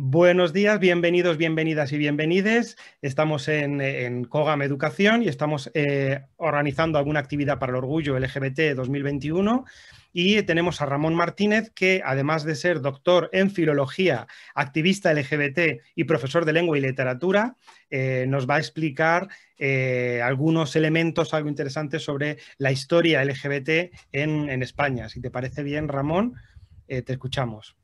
Buenos días, bienvenidos, bienvenidas y bienvenides. Estamos en, COGAM Educación y estamos eh, organizando alguna actividad para el orgullo LGBT 2021 y tenemos a Ramón Martínez, que además de ser doctor en filología, activista LGBT y profesor de lengua y literatura, eh, nos va a explicar eh, algunos elementos algo interesante sobre la historia LGBT en, España. Si te parece bien, Ramón, te escuchamos.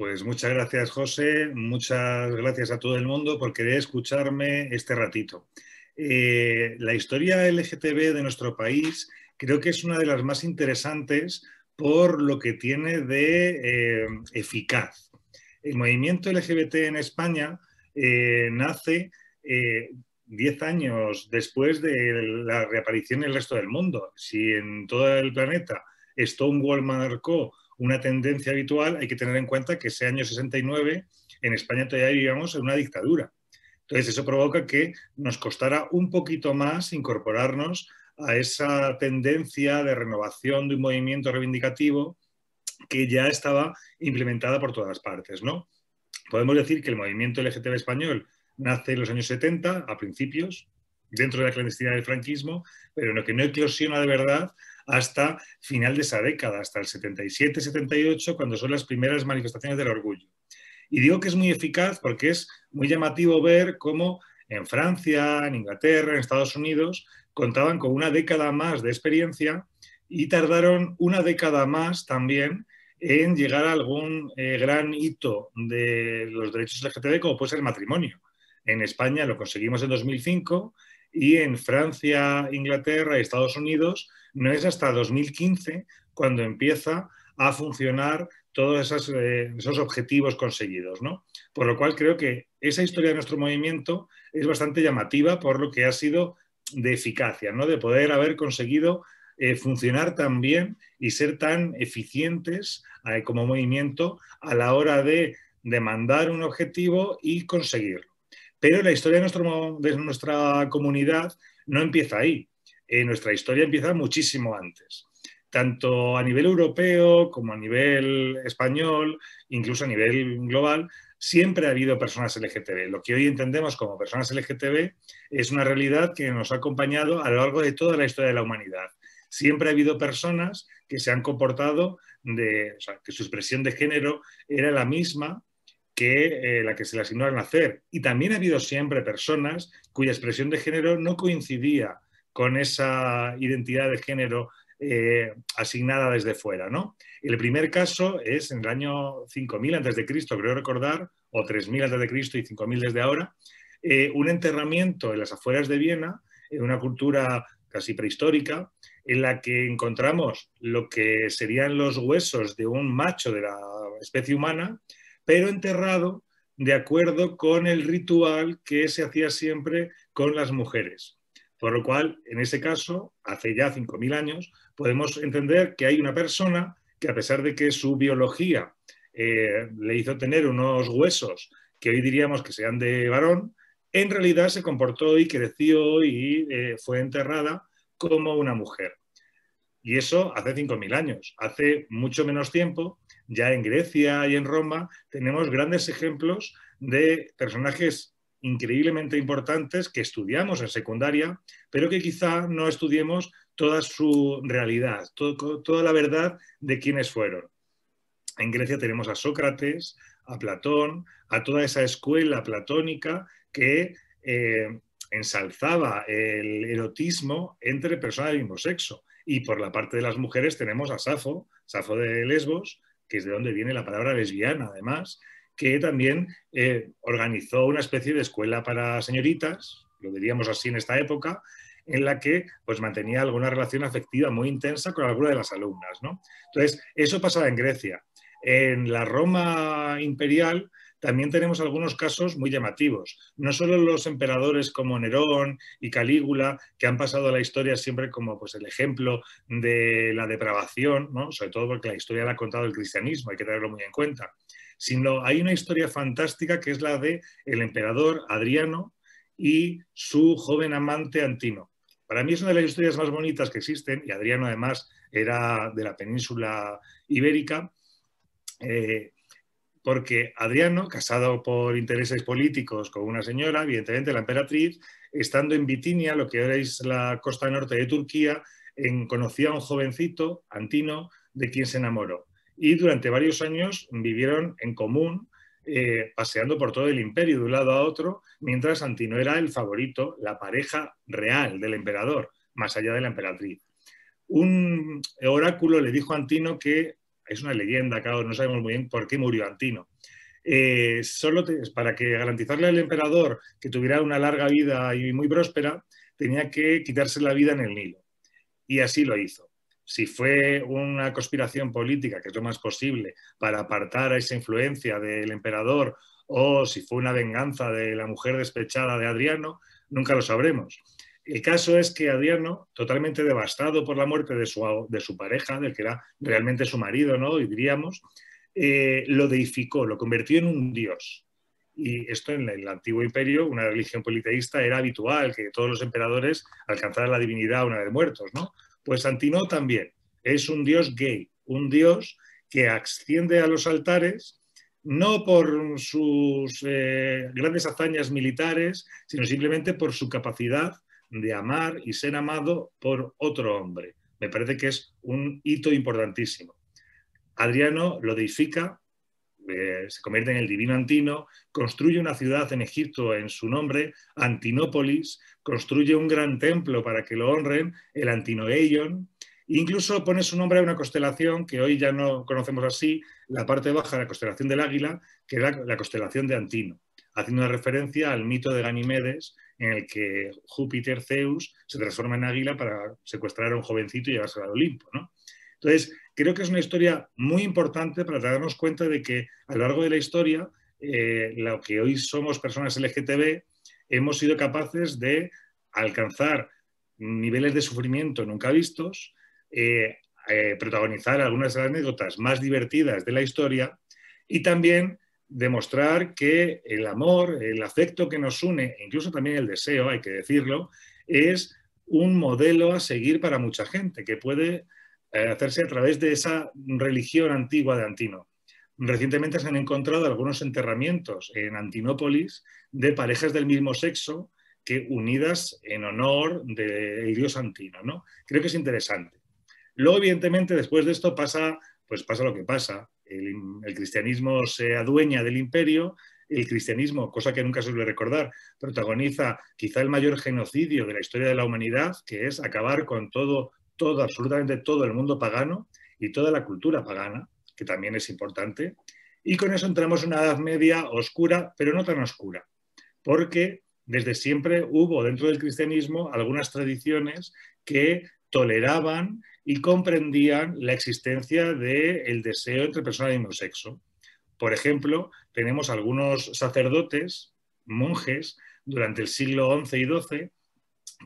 Pues muchas gracias, José. Muchas gracias a todo el mundo por querer escucharme este ratito. Eh, la historia LGTB de nuestro país creo que es una de las más interesantes por lo que tiene de eh, eficaz. El movimiento LGBT en España eh, nace 10 años después de la reaparición en el resto del mundo. Si en todo el planeta Stonewall marcó una tendencia habitual, hay que tener en cuenta que ese año 69 en España todavía vivíamos en una dictadura. Entonces eso provoca que nos costara un poquito más incorporarnos a esa tendencia de renovación de un movimiento reivindicativo que ya estaba implementada por todas partes, ¿no? Podemos decir que el movimiento LGTB español nace en los años 70, a principios, dentro de la clandestinidad del franquismo, pero en lo que no eclosiona de verdad hasta final de esa década, hasta el 77-78, cuando son las primeras manifestaciones del orgullo. Y digo que es muy eficaz porque es muy llamativo ver cómo en Francia, en Inglaterra, en Estados Unidos, contaban con una década más de experiencia y tardaron una década más también en llegar a algún eh, gran hito de los derechos LGTB, como puede ser el matrimonio. En España lo conseguimos en 2005 y en Francia, Inglaterra y Estados Unidos no es hasta 2015 cuando empieza a funcionar todos eh, esos, objetivos conseguidos. ¿no? Por lo cual creo que esa historia de nuestro movimiento es bastante llamativa por lo que ha sido de eficacia, ¿no? de poder haber conseguido eh, funcionar tan bien y ser tan eficientes eh, como movimiento a la hora de demandar un objetivo y conseguirlo. Pero la historia de, nuestra comunidad no empieza ahí. Eh, nuestra historia empieza muchísimo antes, tanto a nivel europeo como a nivel español, incluso a nivel global. Siempre ha habido personas LGTB. Lo que hoy entendemos como personas LGTB es una realidad que nos ha acompañado a lo largo de toda la historia de la humanidad. Siempre ha habido personas que se han comportado de, que su expresión de género era la misma que eh, la que se le asignó al nacer. Y también ha habido siempre personas cuya expresión de género no coincidía con esa identidad de género eh, asignada desde fuera. ¿no? El primer caso es en el año 5000 Cristo creo recordar, o 3000 Cristo y 5000 desde ahora, eh, un enterramiento en las afueras de Viena, en una cultura casi prehistórica, en la que encontramos lo que serían los huesos de un macho de la especie humana pero enterrado de acuerdo con el ritual que se hacía siempre con las mujeres. Por lo cual, en ese caso, hace ya 5.000 años, podemos entender que hay una persona que a pesar de que su biología eh, le hizo tener unos huesos que hoy diríamos que sean de varón, en realidad se comportó y creció y eh, fue enterrada como una mujer. Y eso hace 5.000 años. Hace mucho menos tiempo ya en Grecia y en Roma tenemos grandes ejemplos de personajes increíblemente importantes que estudiamos en secundaria, pero que quizá no estudiemos toda su realidad, toda la verdad de quiénes fueron. En Grecia tenemos a Sócrates, a Platón, a toda esa escuela platónica que eh, ensalzaba el erotismo entre personas del mismo sexo. Y por la parte de las mujeres tenemos a Safo, Safo de Lesbos, que es de donde viene la palabra lesbiana, además, que también eh, organizó una especie de escuela para señoritas, lo diríamos así en esta época, en la que pues, mantenía alguna relación afectiva muy intensa con alguna de las alumnas. ¿no? Entonces, eso pasaba en Grecia. En la Roma imperial, también tenemos algunos casos muy llamativos. No solo los emperadores como Nerón y Calígula, que han pasado a la historia siempre como pues, el ejemplo de la depravación, ¿no? sobre todo porque la historia la ha contado el cristianismo, hay que tenerlo muy en cuenta, sino hay una historia fantástica que es la de el emperador Adriano y su joven amante Antino. Para mí es una de las historias más bonitas que existen, y Adriano además era de la península ibérica, eh, porque Adriano, casado por intereses políticos con una señora, evidentemente la emperatriz, estando en Bitinia, lo que ahora es la costa norte de Turquía, conocía a un jovencito, Antino, de quien se enamoró. Y durante varios años vivieron en común, eh, paseando por todo el imperio de un lado a otro, mientras Antino era el favorito, la pareja real del emperador, más allá de la emperatriz. Un oráculo le dijo a Antino que es una leyenda, claro, no sabemos muy bien por qué murió Antino. Eh, solo para que garantizarle al emperador que tuviera una larga vida y muy próspera, tenía que quitarse la vida en el Nilo. Y así lo hizo. Si fue una conspiración política, que es lo más posible, para apartar a esa influencia del emperador, o si fue una venganza de la mujer despechada de Adriano, nunca lo sabremos el caso es que Adriano, totalmente devastado por la muerte de su, de su pareja, del que era realmente su marido, ¿no? diríamos, eh, lo deificó, lo convirtió en un dios. Y esto en el antiguo imperio, una religión politeísta, era habitual que todos los emperadores alcanzaran la divinidad una vez muertos, ¿no? Pues Antino también es un dios gay, un dios que asciende a los altares no por sus eh, grandes hazañas militares, sino simplemente por su capacidad de amar y ser amado por otro hombre. Me parece que es un hito importantísimo. Adriano lo deifica, eh, se convierte en el divino Antino, construye una ciudad en Egipto en su nombre, Antinópolis, construye un gran templo para que lo honren, el Antinoeion, e Incluso pone su nombre a una constelación que hoy ya no conocemos así, la parte baja de la constelación del águila, que era la constelación de Antino, haciendo una referencia al mito de Ganímedes en el que Júpiter, Zeus, se transforma en águila para secuestrar a un jovencito y llevárselo al Olimpo. ¿no? Entonces, creo que es una historia muy importante para darnos cuenta de que a lo largo de la historia, eh, lo que hoy somos personas LGTB, hemos sido capaces de alcanzar niveles de sufrimiento nunca vistos, eh, eh, protagonizar algunas de las anécdotas más divertidas de la historia y también demostrar que el amor, el afecto que nos une, incluso también el deseo, hay que decirlo, es un modelo a seguir para mucha gente, que puede eh, hacerse a través de esa religión antigua de Antino. Recientemente se han encontrado algunos enterramientos en Antinópolis de parejas del mismo sexo que unidas en honor del dios Antino. ¿no? Creo que es interesante. Luego, evidentemente, después de esto pasa, pues pasa lo que pasa el, cristianismo se adueña del imperio, el cristianismo, cosa que nunca se suele recordar, protagoniza quizá el mayor genocidio de la historia de la humanidad, que es acabar con todo, todo, absolutamente todo el mundo pagano y toda la cultura pagana, que también es importante. Y con eso entramos en una Edad Media oscura, pero no tan oscura, porque desde siempre hubo dentro del cristianismo algunas tradiciones que toleraban y comprendían la existencia del deseo entre personas del mismo sexo. Por ejemplo, tenemos algunos sacerdotes, monjes, durante el siglo XI y XII,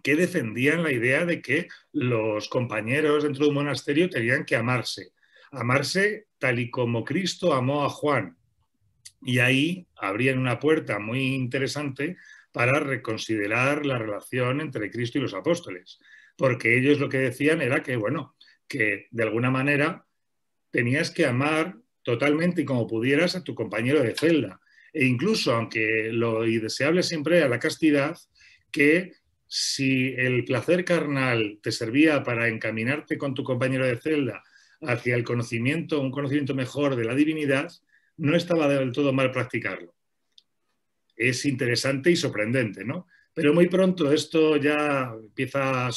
que defendían la idea de que los compañeros dentro de un monasterio tenían que amarse, amarse tal y como Cristo amó a Juan. Y ahí abrían una puerta muy interesante para reconsiderar la relación entre Cristo y los apóstoles porque ellos lo que decían era que, bueno, que de alguna manera tenías que amar totalmente y como pudieras a tu compañero de celda. E incluso, aunque lo indeseable siempre era la castidad, que si el placer carnal te servía para encaminarte con tu compañero de celda hacia el conocimiento, un conocimiento mejor de la divinidad, no estaba del todo mal practicarlo. Es interesante y sorprendente, ¿no? pero muy pronto esto ya empieza a,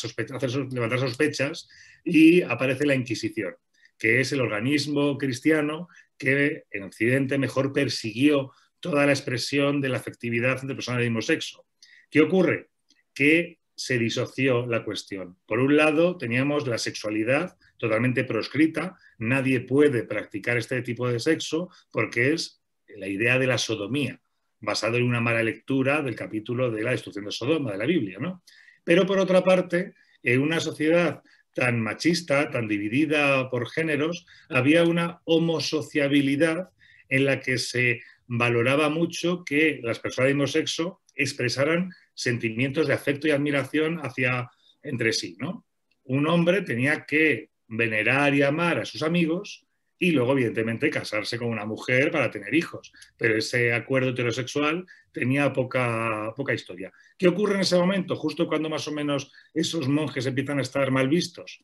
levantar sospechas y aparece la Inquisición, que es el organismo cristiano que en Occidente mejor persiguió toda la expresión de la afectividad entre personas del mismo sexo. ¿Qué ocurre? Que se disoció la cuestión. Por un lado, teníamos la sexualidad totalmente proscrita, nadie puede practicar este tipo de sexo porque es la idea de la sodomía, basado en una mala lectura del capítulo de la destrucción de Sodoma, de la Biblia. ¿no? Pero por otra parte, en una sociedad tan machista, tan dividida por géneros, había una homosociabilidad en la que se valoraba mucho que las personas de mismo sexo expresaran sentimientos de afecto y admiración hacia entre sí. ¿no? Un hombre tenía que venerar y amar a sus amigos y luego, evidentemente, casarse con una mujer para tener hijos. Pero ese acuerdo heterosexual tenía poca, poca historia. ¿Qué ocurre en ese momento? Justo cuando más o menos esos monjes empiezan a estar mal vistos,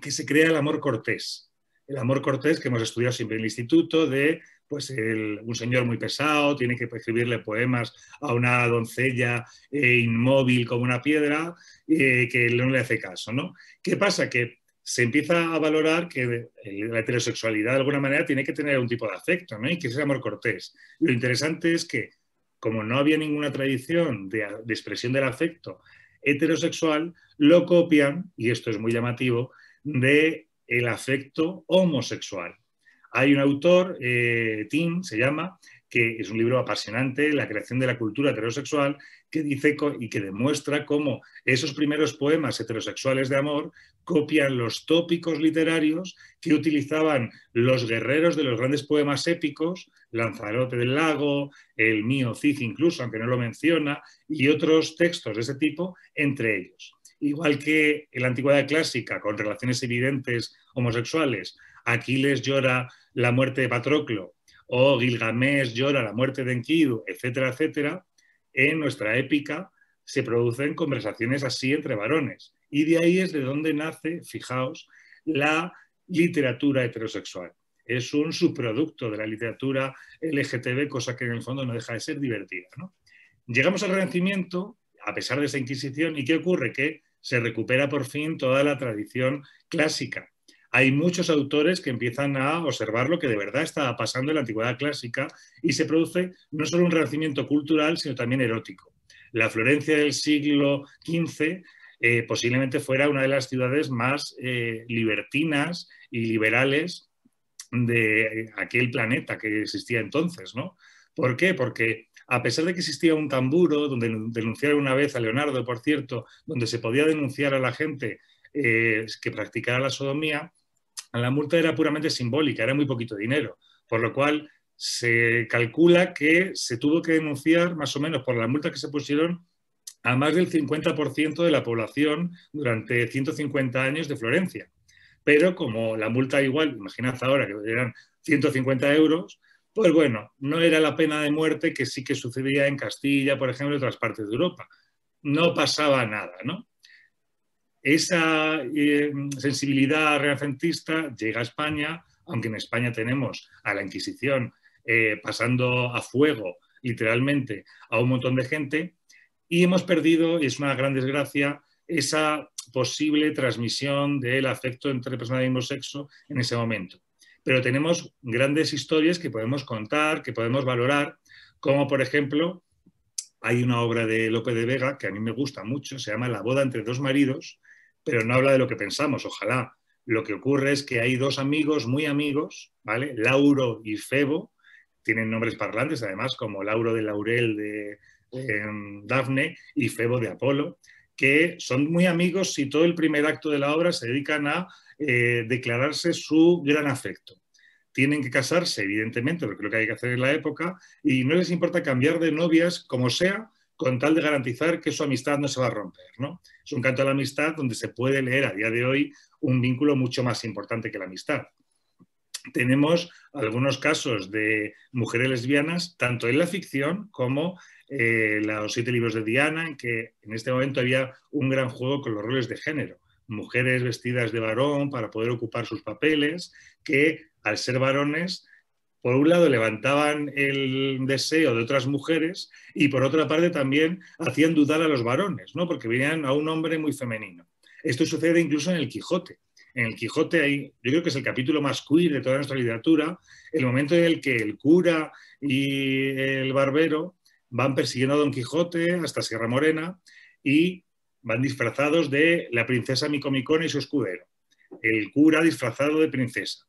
que se crea el amor cortés. El amor cortés que hemos estudiado siempre en el instituto de pues un señor muy pesado tiene que escribirle poemas a una doncella eh, inmóvil como una piedra eh, que no le hace caso, ¿no? ¿Qué pasa? Que se empieza a valorar que eh, la heterosexualidad de alguna manera tiene que tener un tipo de afecto, ¿no? Y que es amor cortés. Lo interesante es que, como no había ninguna tradición de, expresión del afecto heterosexual, lo copian, y esto es muy llamativo, de el afecto homosexual. Hay un autor, eh, Tim se llama, que es un libro apasionante, La creación de la cultura heterosexual, que dice y que demuestra cómo esos primeros poemas heterosexuales de amor copian los tópicos literarios que utilizaban los guerreros de los grandes poemas épicos, Lanzarote del Lago, el mío Cid incluso, aunque no lo menciona, y otros textos de ese tipo entre ellos. Igual que en la antigüedad clásica, con relaciones evidentes homosexuales, Aquiles llora la muerte de Patroclo, o Gilgamesh llora la muerte de Enkidu, etcétera, etcétera, en nuestra épica se producen conversaciones así entre varones. Y de ahí es de donde nace, fijaos, la literatura heterosexual. Es un subproducto de la literatura LGTB, cosa que en el fondo no deja de ser divertida. Llegamos al Renacimiento, a pesar de esa Inquisición, ¿y qué ocurre? Que se recupera por fin toda la tradición clásica hay muchos autores que empiezan a observar lo que de verdad estaba pasando en la antigüedad clásica y se produce no solo un renacimiento cultural, sino también erótico. La Florencia del siglo XV eh, posiblemente fuera una de las ciudades más eh, libertinas y liberales de aquel planeta que existía entonces, ¿no? ¿Por qué? Porque a pesar de que existía un tamburo, donde denunciaron una vez a Leonardo, por cierto, donde se podía denunciar a la gente eh, que practicara la sodomía, la multa era puramente simbólica, era muy poquito dinero, por lo cual se calcula que se tuvo que denunciar más o menos por la multa que se pusieron a más del 50% de la población durante 150 años de Florencia. Pero como la multa igual, imaginad ahora que eran 150 euros, pues bueno, no era la pena de muerte que sí que sucedía en Castilla, por ejemplo, y otras partes de Europa. No pasaba nada, ¿no? esa eh, sensibilidad renacentista llega a España, aunque en España tenemos a la Inquisición eh, pasando a fuego, literalmente, a un montón de gente, y hemos perdido, y es una gran desgracia, esa posible transmisión del afecto entre personas del mismo sexo en ese momento. Pero tenemos grandes historias que podemos contar, que podemos valorar, como por ejemplo, hay una obra de Lope de Vega que a mí me gusta mucho, se llama La boda entre dos maridos, pero no habla de lo que pensamos, ojalá. Lo que ocurre es que hay dos amigos muy amigos, ¿vale? Lauro y Febo, tienen nombres parlantes además, como Lauro de Laurel de em, Dafne y Febo de Apolo, que son muy amigos y todo el primer acto de la obra se dedican a eh, declararse su gran afecto. Tienen que casarse, evidentemente, porque lo que hay que hacer en la época, y no les importa cambiar de novias como sea, con tal de garantizar que su amistad no se va a romper. ¿no? Es un canto a la amistad donde se puede leer a día de hoy un vínculo mucho más importante que la amistad. Tenemos algunos casos de mujeres lesbianas, tanto en la ficción como eh, los siete libros de Diana, en que en este momento había un gran juego con los roles de género. Mujeres vestidas de varón para poder ocupar sus papeles, que al ser varones por un lado levantaban el deseo de otras mujeres y por otra parte también hacían dudar a los varones, ¿no? porque venían a un hombre muy femenino. Esto sucede incluso en el Quijote. En el Quijote hay, yo creo que es el capítulo más queer de toda nuestra literatura, el momento en el que el cura y el barbero van persiguiendo a Don Quijote hasta Sierra Morena y van disfrazados de la princesa Micomicona y su escudero. El cura disfrazado de princesa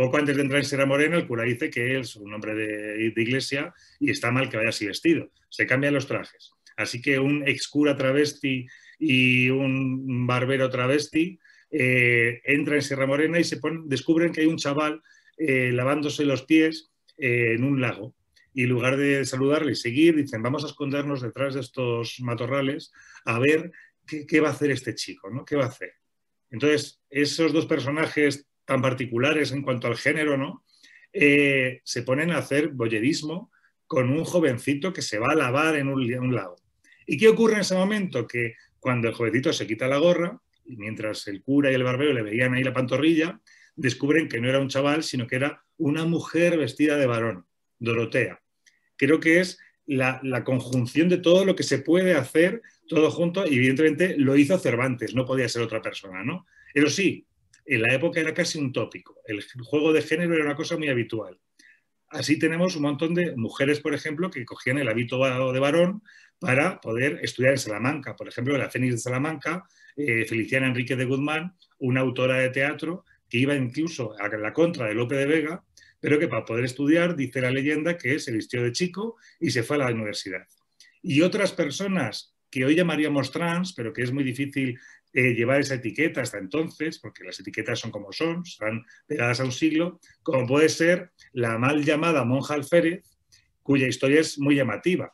poco antes de entrar en Sierra Morena, el cura dice que es un hombre de, iglesia y está mal que vaya así vestido. Se cambian los trajes. Así que un ex cura travesti y un barbero travesti eh, entran en Sierra Morena y se descubren que hay un chaval eh, lavándose los pies eh, en un lago. Y en lugar de saludarle y seguir, dicen, vamos a escondernos detrás de estos matorrales a ver qué, qué va a hacer este chico, ¿no? ¿Qué va a hacer? Entonces, esos dos personajes tan particulares en cuanto al género, ¿no? Eh, se ponen a hacer boyerismo con un jovencito que se va a lavar en un, un lago. ¿Y qué ocurre en ese momento? Que cuando el jovencito se quita la gorra, y mientras el cura y el barbero le veían ahí la pantorrilla, descubren que no era un chaval, sino que era una mujer vestida de varón, Dorotea. Creo que es la, la, conjunción de todo lo que se puede hacer todo junto, y evidentemente lo hizo Cervantes, no podía ser otra persona, ¿no? Pero sí, en la época era casi un tópico. El juego de género era una cosa muy habitual. Así tenemos un montón de mujeres, por ejemplo, que cogían el hábito de varón para poder estudiar en Salamanca. Por ejemplo, la Fénix de Salamanca, eh, Feliciana Enrique de Guzmán, una autora de teatro que iba incluso a la contra de Lope de Vega, pero que para poder estudiar, dice la leyenda, que se vistió de chico y se fue a la universidad. Y otras personas que hoy llamaríamos trans, pero que es muy difícil eh, llevar esa etiqueta hasta entonces, porque las etiquetas son como son, están pegadas a un siglo, como puede ser la mal llamada monja alférez, cuya historia es muy llamativa.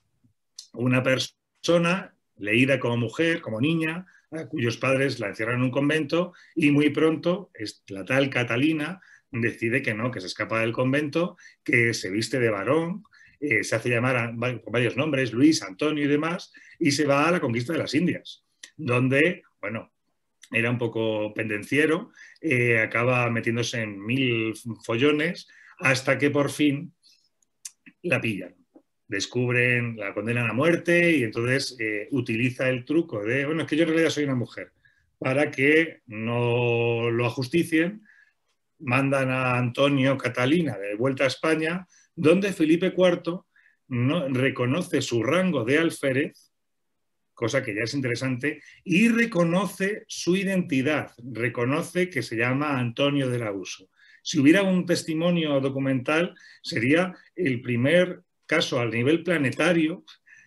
Una persona leída como mujer, como niña, cuyos padres la encierran en un convento y muy pronto la tal Catalina decide que no, que se escapa del convento, que se viste de varón, eh, se hace llamar con varios nombres, Luis, Antonio y demás, y se va a la conquista de las Indias, donde bueno, era un poco pendenciero, eh, acaba metiéndose en mil follones hasta que por fin la pillan. Descubren, la condenan a muerte y entonces eh, utiliza el truco de, bueno, es que yo en realidad soy una mujer, para que no lo ajusticien, mandan a Antonio Catalina de vuelta a España, donde Felipe IV no, reconoce su rango de alférez cosa que ya es interesante, y reconoce su identidad, reconoce que se llama Antonio del Abuso. Si hubiera un testimonio documental, sería el primer caso a nivel planetario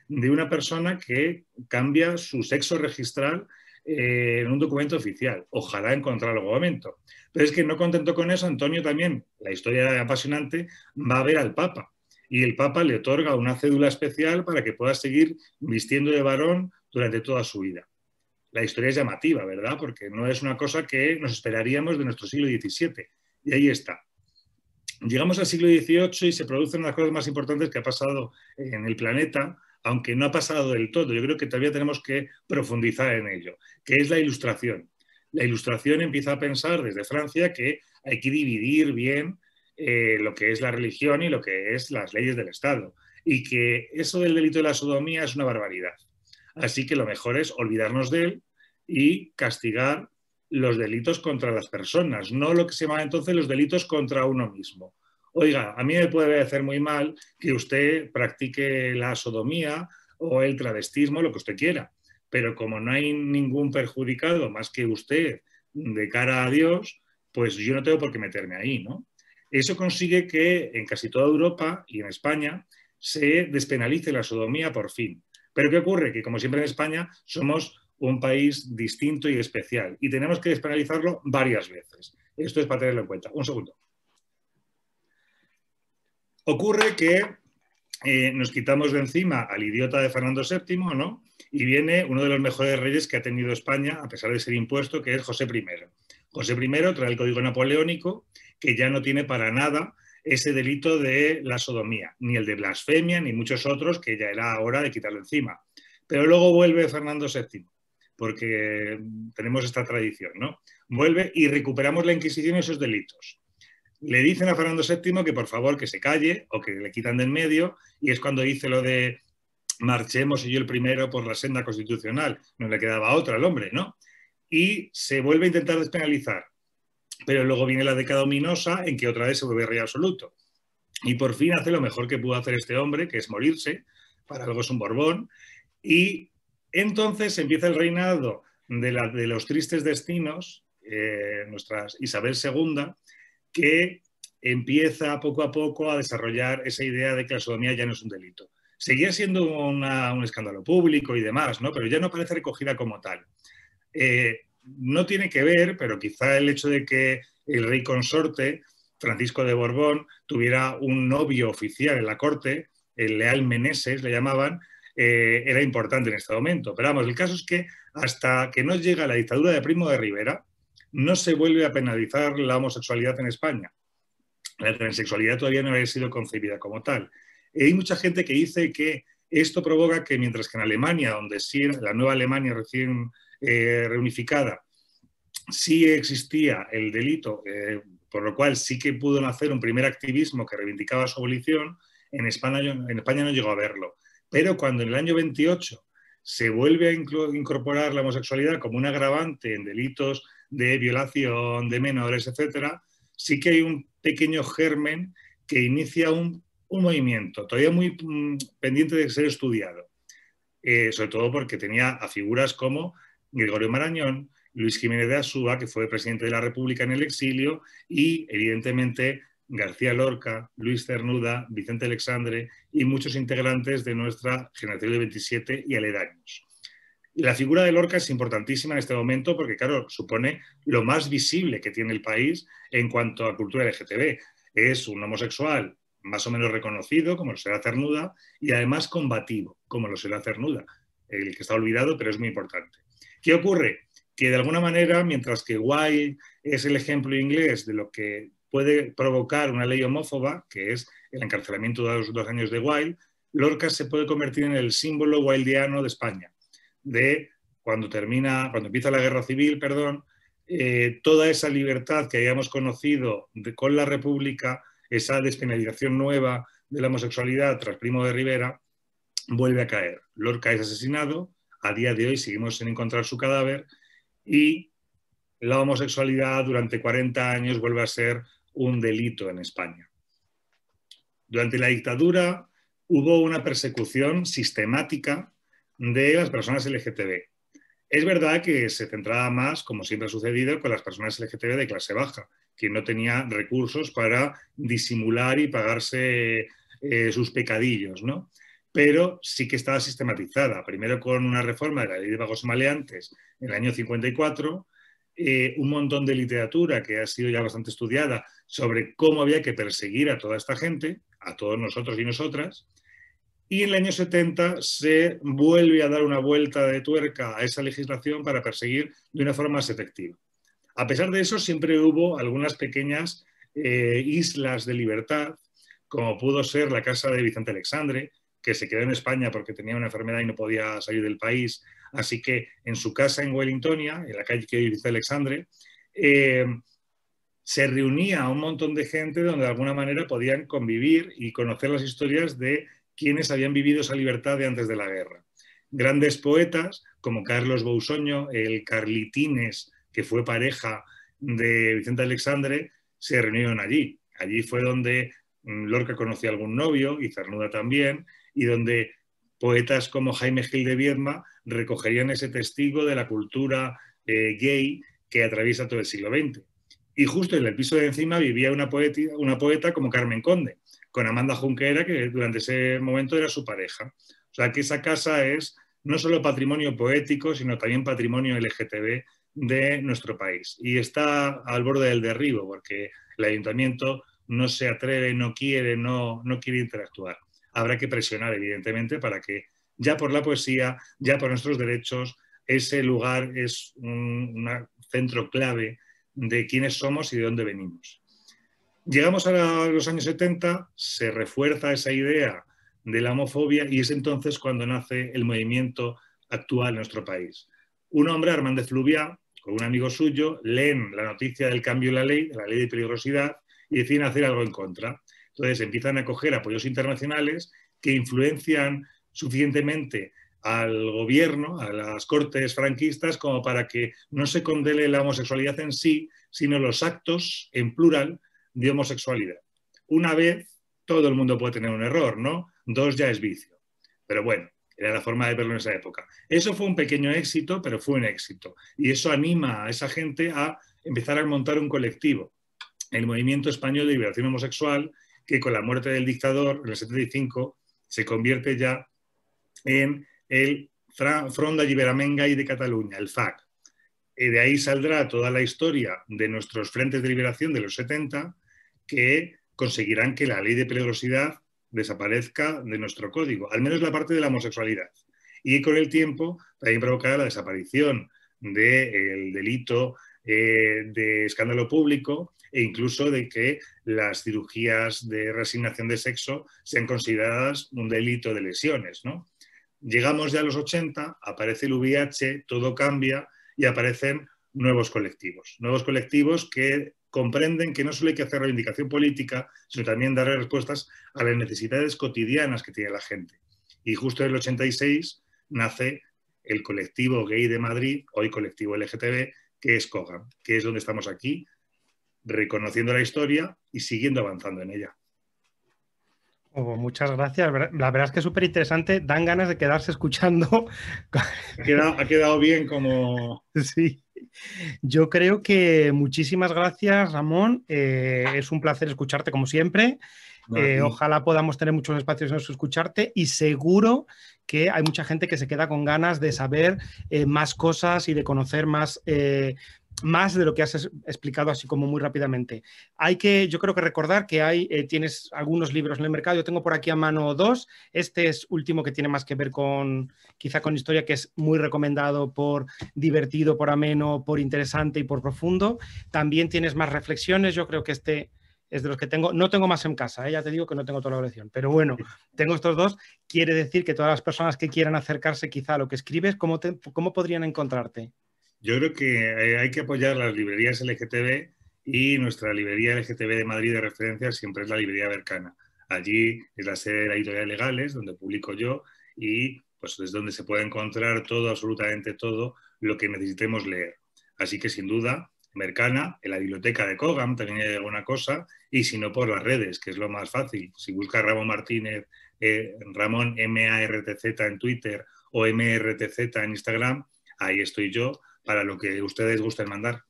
de una persona que cambia su sexo registral eh, en un documento oficial. Ojalá encontrar el momento. Pero es que no contento con eso, Antonio también, la historia apasionante, va a ver al Papa. Y el Papa le otorga una cédula especial para que pueda seguir vistiendo de varón durante toda su vida. La historia es llamativa, ¿verdad? Porque no es una cosa que nos esperaríamos de nuestro siglo XVII. Y ahí está. Llegamos al siglo XVIII y se producen las cosas más importantes que ha pasado en el planeta, aunque no ha pasado del todo. Yo creo que todavía tenemos que profundizar en ello, que es la ilustración. La ilustración empieza a pensar desde Francia que hay que dividir bien eh, lo que es la religión y lo que es las leyes del Estado. Y que eso del delito de la sodomía es una barbaridad. Así que lo mejor es olvidarnos de él y castigar los delitos contra las personas, no lo que se llama entonces los delitos contra uno mismo. Oiga, a mí me puede hacer muy mal que usted practique la sodomía o el travestismo, lo que usted quiera, pero como no hay ningún perjudicado más que usted de cara a Dios, pues yo no tengo por qué meterme ahí, ¿no? Eso consigue que en casi toda Europa y en España se despenalice la sodomía por fin. Pero ¿qué ocurre? Que como siempre en España somos un país distinto y especial y tenemos que despenalizarlo varias veces. Esto es para tenerlo en cuenta. Un segundo. Ocurre que eh, nos quitamos de encima al idiota de Fernando VII, ¿no? Y viene uno de los mejores reyes que ha tenido España, a pesar de ser impuesto, que es José I. José I trae el Código Napoleónico, que ya no tiene para nada ese delito de la sodomía, ni el de blasfemia, ni muchos otros que ya era hora de quitarlo encima. Pero luego vuelve Fernando VII, porque tenemos esta tradición, ¿no? Vuelve y recuperamos la Inquisición y esos delitos. Le dicen a Fernando VII que por favor que se calle o que le quitan de en medio, y es cuando dice lo de marchemos y yo el primero por la senda constitucional. No le quedaba otra al hombre, ¿no? Y se vuelve a intentar despenalizar pero luego viene la década ominosa en que otra vez se vuelve rey absoluto. Y por fin hace lo mejor que pudo hacer este hombre, que es morirse, para luego es un Borbón. Y entonces empieza el reinado de, los tristes destinos, eh, nuestra Isabel II, que empieza poco a poco a desarrollar esa idea de que la sodomía ya no es un delito. Seguía siendo un escándalo público y demás, pero ya no parece recogida como tal. Eh, no tiene que ver, pero quizá el hecho de que el rey consorte, Francisco de Borbón, tuviera un novio oficial en la corte, el leal Meneses le llamaban, eh, era importante en este momento. Pero vamos, el caso es que hasta que no llega la dictadura de Primo de Rivera, no se vuelve a penalizar la homosexualidad en España. La transexualidad todavía no había sido concebida como tal. Y hay mucha gente que dice que esto provoca que mientras que en Alemania, donde sí, la nueva Alemania recién eh, reunificada, sí existía el delito, eh, por lo cual sí que pudo nacer un primer activismo que reivindicaba su abolición, en España, en España no llegó a verlo. Pero cuando en el año 28 se vuelve a incorporar la homosexualidad como un agravante en delitos de violación de menores, etcétera, sí que hay un pequeño germen que inicia un, movimiento, todavía muy mm, pendiente de ser estudiado, eh, sobre todo porque tenía a figuras como Gregorio Marañón, Luis Jiménez de Asúa, que fue presidente de la República en el exilio, y evidentemente García Lorca, Luis Cernuda, Vicente Alexandre y muchos integrantes de nuestra generación de 27 y aledaños. La figura de Lorca es importantísima en este momento porque, claro, supone lo más visible que tiene el país en cuanto a cultura LGTB. Es un homosexual más o menos reconocido, como lo será Cernuda, y además combativo, como lo será Cernuda, el que está olvidado, pero es muy importante. ¿Qué ocurre? Que de alguna manera, mientras que guay es el ejemplo inglés de lo que puede provocar una ley homófoba, que es el encarcelamiento de los dos años de Wilde, Lorca se puede convertir en el símbolo wildiano de España, de cuando termina, cuando empieza la guerra civil, perdón, eh, toda esa libertad que hayamos conocido con la República, esa despenalización nueva de la homosexualidad tras Primo de Rivera, vuelve a caer. Lorca es asesinado, a día de hoy seguimos sin encontrar su cadáver y la homosexualidad durante 40 años vuelve a ser un delito en España. Durante la dictadura hubo una persecución sistemática de las personas LGTB. Es verdad que se centraba más, como siempre ha sucedido, con las personas LGTB de clase baja, que no tenía recursos para disimular y pagarse eh, sus pecadillos, ¿no? pero sí que estaba sistematizada. Primero con una reforma de la ley de Vagos maleantes en el año 54, eh, un montón de literatura que ha sido ya bastante estudiada sobre cómo había que perseguir a toda esta gente, a todos nosotros y nosotras. Y en el año 70 se vuelve a dar una vuelta de tuerca a esa legislación para perseguir de una forma más efectiva. A pesar de eso, siempre hubo algunas pequeñas eh, islas de libertad, como pudo ser la casa de Vicente Alexandre, que se quedó en España porque tenía una enfermedad y no podía salir del país. Así que en su casa en Wellingtonia, en la calle que dice Alexandre, eh, se reunía a un montón de gente donde de alguna manera podían convivir y conocer las historias de quienes habían vivido esa libertad de antes de la guerra. Grandes poetas como Carlos Bousoño, el Carlitines, que fue pareja de Vicente Alexandre, se reunieron allí. Allí fue donde Mm, Lorca conocía algún novio y Cernuda también, y donde poetas como Jaime Gil de Viedma recogerían ese testigo de la cultura eh, gay que atraviesa todo el siglo XX. Y justo en el piso de encima vivía una, poeta, una poeta como Carmen Conde, con Amanda Junquera, que durante ese momento era su pareja. O sea que esa casa es no solo patrimonio poético, sino también patrimonio LGTB de nuestro país. Y está al borde del derribo, porque el ayuntamiento no se atreve, no quiere, no, no quiere interactuar. Habrá que presionar, evidentemente, para que ya por la poesía, ya por nuestros derechos, ese lugar es un, centro clave de quiénes somos y de dónde venimos. Llegamos a los años 70, se refuerza esa idea de la homofobia y es entonces cuando nace el movimiento actual en nuestro país. Un hombre, Armando Fluvia, con un amigo suyo, leen la noticia del cambio en la ley, de la ley de peligrosidad, y deciden hacer algo en contra. Entonces empiezan a coger apoyos internacionales que influencian suficientemente al gobierno, a las cortes franquistas, como para que no se condene la homosexualidad en sí, sino los actos en plural de homosexualidad. Una vez, todo el mundo puede tener un error, ¿no? Dos ya es vicio. Pero bueno, era la forma de verlo en esa época. Eso fue un pequeño éxito, pero fue un éxito. Y eso anima a esa gente a empezar a montar un colectivo el movimiento español de liberación homosexual, que con la muerte del dictador en el 75 se convierte ya en el Fronda Liberamenga y de Cataluña, el FAC. de ahí saldrá toda la historia de nuestros frentes de liberación de los 70 que conseguirán que la ley de peligrosidad desaparezca de nuestro código, al menos la parte de la homosexualidad. Y con el tiempo también provocará la desaparición del eh, delito eh, de escándalo público e incluso de que las cirugías de resignación de sexo sean consideradas un delito de lesiones. ¿no? Llegamos ya a los 80, aparece el VIH, todo cambia y aparecen nuevos colectivos, nuevos colectivos que comprenden que no solo hay que hacer reivindicación política, sino también dar respuestas a las necesidades cotidianas que tiene la gente. Y justo en el 86 nace el colectivo gay de Madrid, hoy colectivo LGTB, que es COGAM, que es donde estamos aquí reconociendo la historia y siguiendo avanzando en ella. Oh, pues muchas gracias. La verdad es que es súper interesante. Dan ganas de quedarse escuchando. Ha quedado, bien como... Sí. Yo creo que muchísimas gracias, Ramón. Eh, es un placer escucharte como siempre. Eh, ojalá podamos tener muchos espacios en escucharte y seguro que hay mucha gente que se queda con ganas de saber eh, más cosas y de conocer más más de lo que has explicado así como muy rápidamente. Hay que, yo creo que recordar que hay, eh, tienes algunos libros en el mercado, yo tengo por aquí a mano dos, este es último que tiene más que ver con, quizá con historia, que es muy recomendado por divertido, por ameno, por interesante y por profundo. También tienes más reflexiones, yo creo que este es de los que tengo, no tengo más en casa, ¿eh? ya te digo que no tengo toda la colección, pero bueno, tengo estos dos, quiere decir que todas las personas que quieran acercarse quizá a lo que escribes, ¿cómo, cómo podrían encontrarte? Yo creo que eh, hay que apoyar las librerías LGTB y nuestra librería LGTB de Madrid de referencia siempre es la librería Bercana. Allí es la sede de la editorial Legales, donde publico yo, y pues es donde se puede encontrar todo, absolutamente todo, lo que necesitemos leer. Así que sin duda, Mercana, en la biblioteca de Cogam también hay alguna cosa, y si no por las redes, que es lo más fácil. Si busca Ramón Martínez, eh, Ramón MARTZ en Twitter o MRTZ en Instagram, ahí estoy yo para lo que ustedes gusten mandar.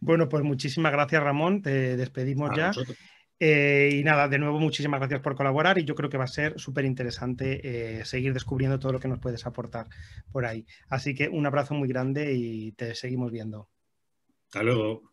Bueno, pues muchísimas gracias, Ramón. Te despedimos ya. Eh, y nada, de nuevo, muchísimas gracias por colaborar y yo creo que va a ser súper interesante eh, seguir descubriendo todo lo que nos puedes aportar por ahí. Así que un abrazo muy grande y te seguimos viendo. Hasta luego.